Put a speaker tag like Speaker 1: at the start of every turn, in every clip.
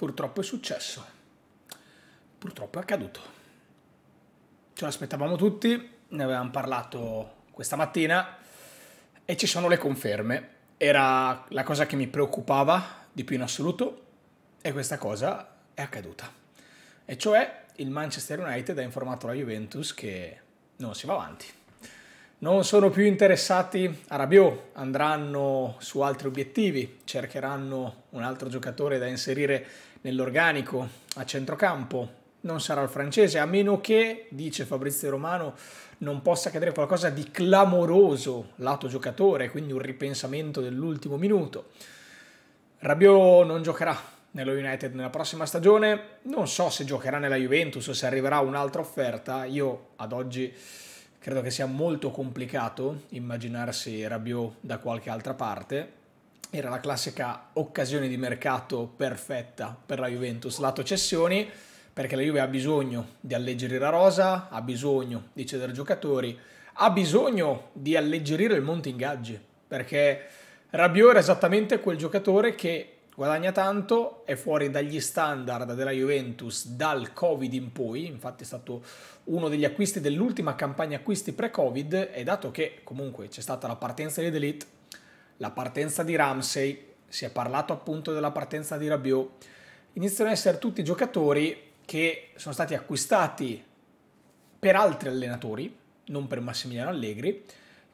Speaker 1: Purtroppo è successo. Purtroppo è accaduto. Ce l'aspettavamo tutti, ne avevamo parlato questa mattina e ci sono le conferme. Era la cosa che mi preoccupava di più in assoluto e questa cosa è accaduta. E cioè il Manchester United ha informato la Juventus che non si va avanti. Non sono più interessati a Rabiot, andranno su altri obiettivi, cercheranno un altro giocatore da inserire nell'organico a centrocampo non sarà il francese, a meno che, dice Fabrizio Romano, non possa accadere qualcosa di clamoroso lato giocatore, quindi un ripensamento dell'ultimo minuto. Rabiot non giocherà nello United nella prossima stagione, non so se giocherà nella Juventus o se arriverà un'altra offerta, io ad oggi credo che sia molto complicato immaginarsi Rabiot da qualche altra parte, era la classica occasione di mercato perfetta per la Juventus, lato cessioni, perché la Juve ha bisogno di alleggerire la rosa, ha bisogno di cedere giocatori, ha bisogno di alleggerire il monte ingaggi, perché Rabiot era esattamente quel giocatore che guadagna tanto, è fuori dagli standard della Juventus dal Covid in poi, infatti è stato uno degli acquisti dell'ultima campagna acquisti pre-Covid e dato che comunque c'è stata la partenza di Delete, la partenza di Ramsey, si è parlato appunto della partenza di Rabiot, iniziano ad essere tutti giocatori che sono stati acquistati per altri allenatori, non per Massimiliano Allegri,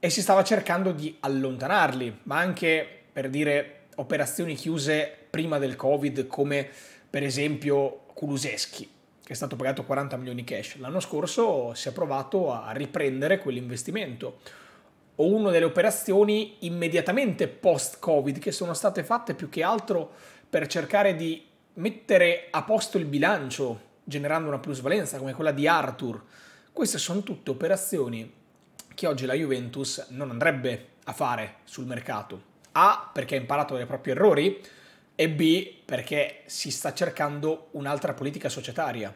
Speaker 1: e si stava cercando di allontanarli, ma anche per dire operazioni chiuse prima del Covid, come per esempio Kuluseschi, che è stato pagato 40 milioni cash. L'anno scorso si è provato a riprendere quell'investimento o una delle operazioni immediatamente post-Covid che sono state fatte più che altro per cercare di mettere a posto il bilancio generando una plusvalenza come quella di Arthur. Queste sono tutte operazioni che oggi la Juventus non andrebbe a fare sul mercato. A perché ha imparato dai propri errori e B perché si sta cercando un'altra politica societaria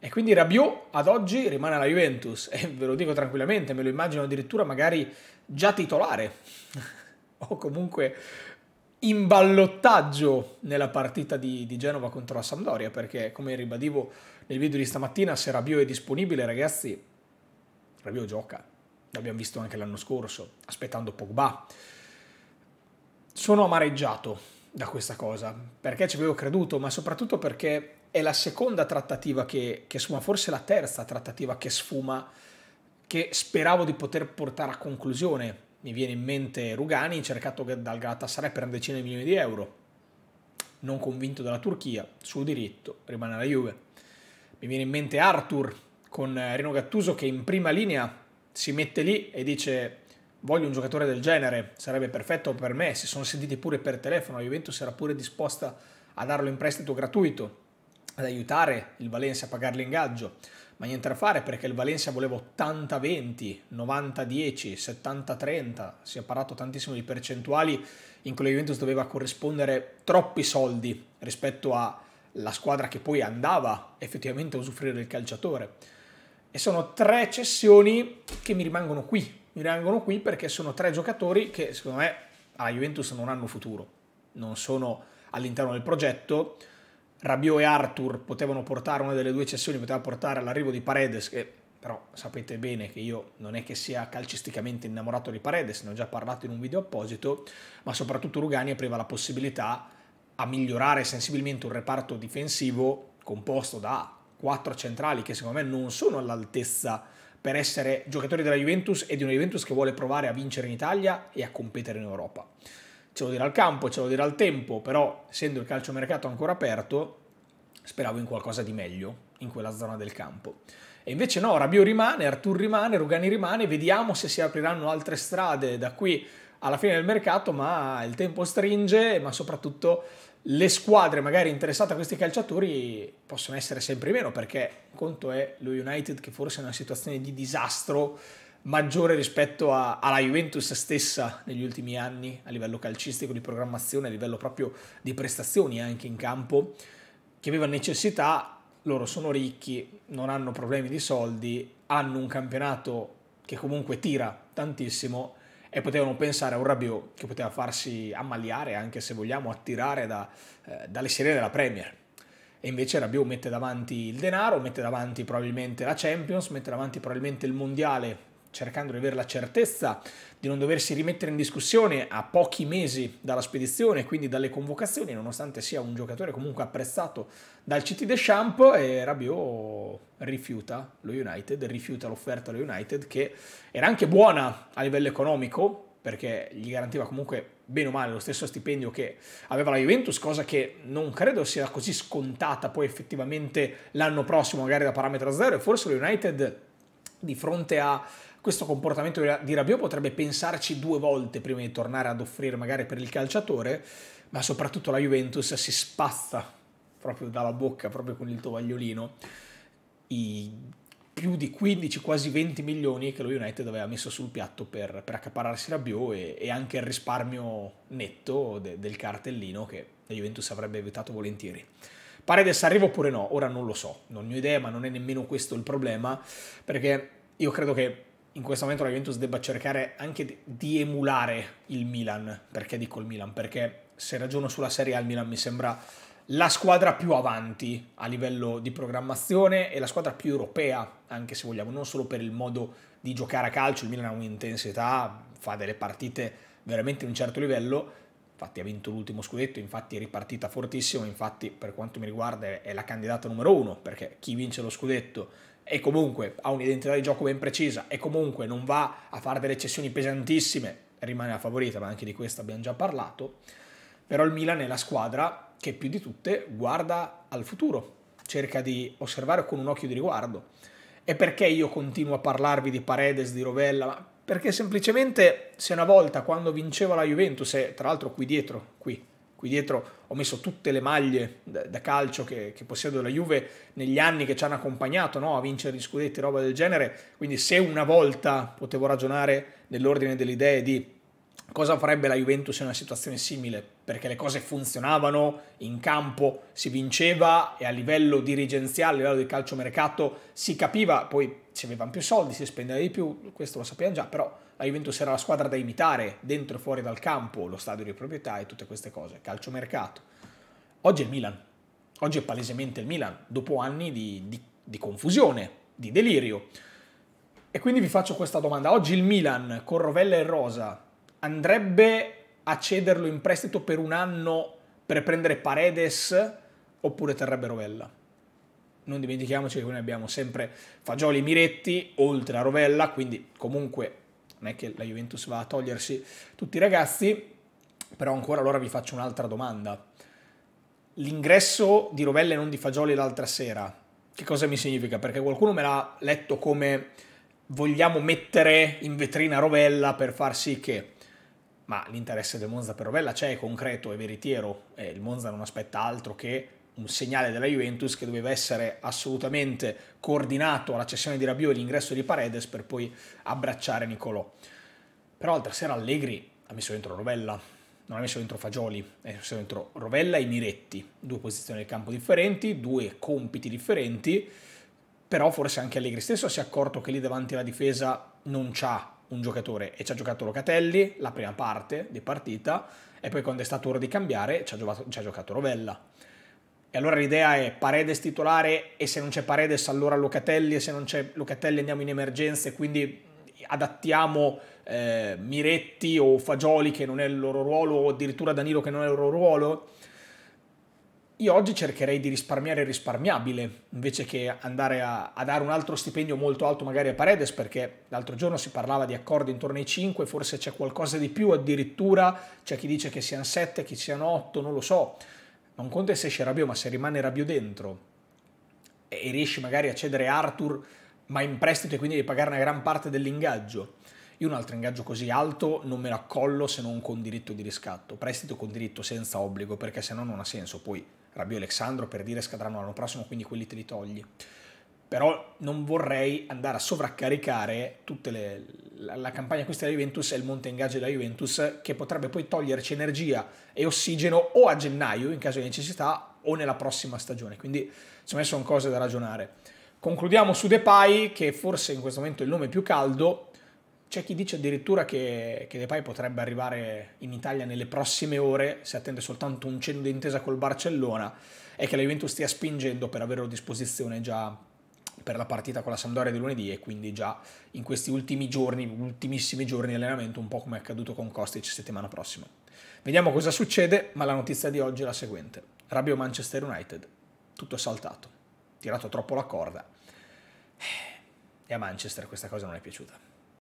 Speaker 1: e quindi Rabiot ad oggi rimane alla Juventus e ve lo dico tranquillamente, me lo immagino addirittura magari già titolare o comunque in ballottaggio nella partita di, di, Genova contro la Sampdoria perché come ribadivo nel video di stamattina se Rabiot è disponibile ragazzi Rabiot gioca, l'abbiamo visto anche l'anno scorso aspettando Pogba. Sono amareggiato da questa cosa perché ci avevo creduto ma soprattutto perché è la seconda trattativa che, che sfuma, forse la terza trattativa che sfuma, che speravo di poter portare a conclusione. Mi viene in mente Rugani, cercato dal Galatasaray per decine di milioni di euro. Non convinto dalla Turchia, suo diritto, rimane alla Juve. Mi viene in mente Arthur con eh, Rino Gattuso che in prima linea si mette lì e dice voglio un giocatore del genere, sarebbe perfetto per me, si sono sentiti pure per telefono, la Juventus era pure disposta a darlo in prestito gratuito, ad aiutare il Valencia a pagare l'ingaggio, ma niente da fare perché il Valencia voleva 80-20, 90-10, 70-30, si è parlato tantissimo di percentuali in cui la Juventus doveva corrispondere troppi soldi rispetto alla squadra che poi andava effettivamente a usufruire del calciatore. E sono tre cessioni che mi rimangono qui, mi rimangono qui perché sono tre giocatori che secondo me alla Juventus non hanno futuro, non sono all'interno del progetto, Rabiot e Arthur potevano portare una delle due cessioni, poteva portare all'arrivo di Paredes, che però sapete bene che io non è che sia calcisticamente innamorato di Paredes, ne ho già parlato in un video apposito, ma soprattutto Rugani apriva la possibilità a migliorare sensibilmente un reparto difensivo composto da quattro centrali che secondo me non sono all'altezza per essere giocatori della Juventus e di una Juventus che vuole provare a vincere in Italia e a competere in Europa ce lo dirà il campo, ce lo dirà il tempo, però essendo il calciomercato ancora aperto, speravo in qualcosa di meglio in quella zona del campo. E invece no, Rabio rimane, Artur rimane, Rugani rimane, vediamo se si apriranno altre strade da qui alla fine del mercato, ma il tempo stringe, ma soprattutto le squadre magari interessate a questi calciatori possono essere sempre meno perché il conto è lo United che forse è in una situazione di disastro maggiore rispetto a, alla Juventus stessa negli ultimi anni a livello calcistico, di programmazione, a livello proprio di prestazioni anche in campo, che aveva necessità, loro sono ricchi, non hanno problemi di soldi, hanno un campionato che comunque tira tantissimo e potevano pensare a un Rabiot che poteva farsi ammaliare, anche se vogliamo, attirare da, eh, dalle serie della Premier. E invece Rabiot mette davanti il denaro, mette davanti probabilmente la Champions, mette davanti probabilmente il Mondiale cercando di avere la certezza di non doversi rimettere in discussione a pochi mesi dalla spedizione, quindi dalle convocazioni, nonostante sia un giocatore comunque apprezzato dal CT Deschamps e Rabiot rifiuta lo United, rifiuta l'offerta allo United che era anche buona a livello economico perché gli garantiva comunque bene o male lo stesso stipendio che aveva la Juventus, cosa che non credo sia così scontata poi effettivamente l'anno prossimo magari da parametro zero e forse lo United di fronte a questo comportamento di Rabiot potrebbe pensarci due volte prima di tornare ad offrire magari per il calciatore, ma soprattutto la Juventus si spazza proprio dalla bocca, proprio con il tovagliolino, i più di 15, quasi 20 milioni che lo United aveva messo sul piatto per, per accapararsi Rabiot e, e, anche il risparmio netto de, del cartellino che la Juventus avrebbe evitato volentieri. Paredes arriva oppure no? Ora non lo so, non ne ho idea, ma non è nemmeno questo il problema, perché io credo che in questo momento la Juventus debba cercare anche di emulare il Milan. Perché dico il Milan? Perché se ragiono sulla Serie A il Milan mi sembra la squadra più avanti a livello di programmazione e la squadra più europea, anche se vogliamo, non solo per il modo di giocare a calcio, il Milan ha un'intensità, fa delle partite veramente di un certo livello, infatti ha vinto l'ultimo scudetto, infatti è ripartita fortissimo, infatti per quanto mi riguarda è la candidata numero uno, perché chi vince lo scudetto e comunque ha un'identità di gioco ben precisa e comunque non va a fare delle cessioni pesantissime, rimane la favorita, ma anche di questo abbiamo già parlato, però il Milan è la squadra che più di tutte guarda al futuro, cerca di osservare con un occhio di riguardo. E perché io continuo a parlarvi di Paredes, di Rovella? Perché semplicemente se una volta quando vinceva la Juventus, e tra l'altro qui dietro, qui, qui dietro ho messo tutte le maglie da, calcio che, che, possiedo la Juve negli anni che ci hanno accompagnato no? a vincere gli scudetti e roba del genere, quindi se una volta potevo ragionare nell'ordine delle idee di cosa farebbe la Juventus in una situazione simile, perché le cose funzionavano, in campo si vinceva e a livello dirigenziale, a livello del calciomercato si capiva, poi ci avevano più soldi, si spendeva di più, questo lo sappiamo già, però la Juventus era la squadra da imitare dentro e fuori dal campo, lo stadio di proprietà e tutte queste cose, calciomercato. Oggi è il Milan, oggi è palesemente il Milan, dopo anni di, di, di confusione, di delirio. E quindi vi faccio questa domanda, oggi il Milan con Rovella e Rosa andrebbe a cederlo in prestito per un anno per prendere Paredes oppure terrebbe Rovella? non dimentichiamoci che noi abbiamo sempre Fagioli e Miretti oltre a Rovella, quindi comunque non è che la Juventus va a togliersi tutti i ragazzi, però ancora allora vi faccio un'altra domanda. L'ingresso di Rovella e non di Fagioli l'altra sera, che cosa mi significa? Perché qualcuno me l'ha letto come vogliamo mettere in vetrina Rovella per far sì che... Ma l'interesse del Monza per Rovella c'è, è concreto, è veritiero, e il Monza non aspetta altro che un segnale della Juventus che doveva essere assolutamente coordinato alla cessione di Rabiot e l'ingresso di Paredes per poi abbracciare Nicolò. Però l'altra sera Allegri ha messo dentro Rovella, non ha messo dentro Fagioli, ha messo dentro Rovella e Miretti, due posizioni del campo differenti, due compiti differenti, però forse anche Allegri stesso si è accorto che lì davanti alla difesa non c'ha un giocatore e ci ha giocato Locatelli la prima parte di partita e poi quando è stato ora di cambiare ci ha, giocato, ci ha giocato Rovella e allora l'idea è Paredes titolare e se non c'è Paredes allora Locatelli e se non c'è Locatelli andiamo in emergenza e quindi adattiamo eh, Miretti o Fagioli che non è il loro ruolo o addirittura Danilo che non è il loro ruolo. Io oggi cercherei di risparmiare il risparmiabile invece che andare a, a dare un altro stipendio molto alto magari a Paredes perché l'altro giorno si parlava di accordi intorno ai 5, forse c'è qualcosa di più addirittura, c'è chi dice che siano 7, che siano 8, non lo so non un conto se esce Rabiot, ma se rimane Rabiot dentro e riesci magari a cedere Arthur, ma in prestito e quindi devi pagare una gran parte dell'ingaggio. Io un altro ingaggio così alto non me lo accollo se non con diritto di riscatto. Prestito con diritto senza obbligo, perché se no non ha senso. Poi Rabiot e Alexandro per dire scadranno l'anno prossimo, quindi quelli te li togli però non vorrei andare a sovraccaricare tutta la, la, campagna acquisti della Juventus e il monte ingaggi della Juventus che potrebbe poi toglierci energia e ossigeno o a gennaio in caso di necessità o nella prossima stagione quindi insomma sono cose da ragionare concludiamo su Depay che forse in questo momento è il nome più caldo c'è chi dice addirittura che, che Depay potrebbe arrivare in Italia nelle prossime ore se attende soltanto un cenno d'intesa col Barcellona e che la Juventus stia spingendo per averlo a disposizione già per la partita con la Sampdoria di lunedì e quindi già in questi ultimi giorni, ultimissimi giorni di allenamento, un po' come è accaduto con Kostic settimana prossima. Vediamo cosa succede, ma la notizia di oggi è la seguente. Rabio Manchester United, tutto saltato, tirato troppo la corda. Eh, e a Manchester questa cosa non è piaciuta.